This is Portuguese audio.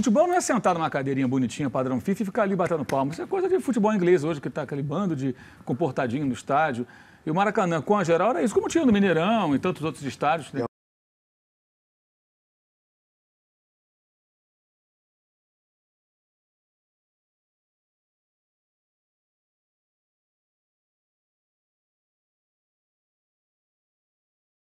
Futebol não é sentar numa cadeirinha bonitinha, padrão FIFA, e ficar ali batendo palmas. Isso é coisa de futebol inglês hoje, que está aquele bando de comportadinho no estádio. E o Maracanã, com a geral, era isso, como tinha no Mineirão e tantos outros estádios. Né?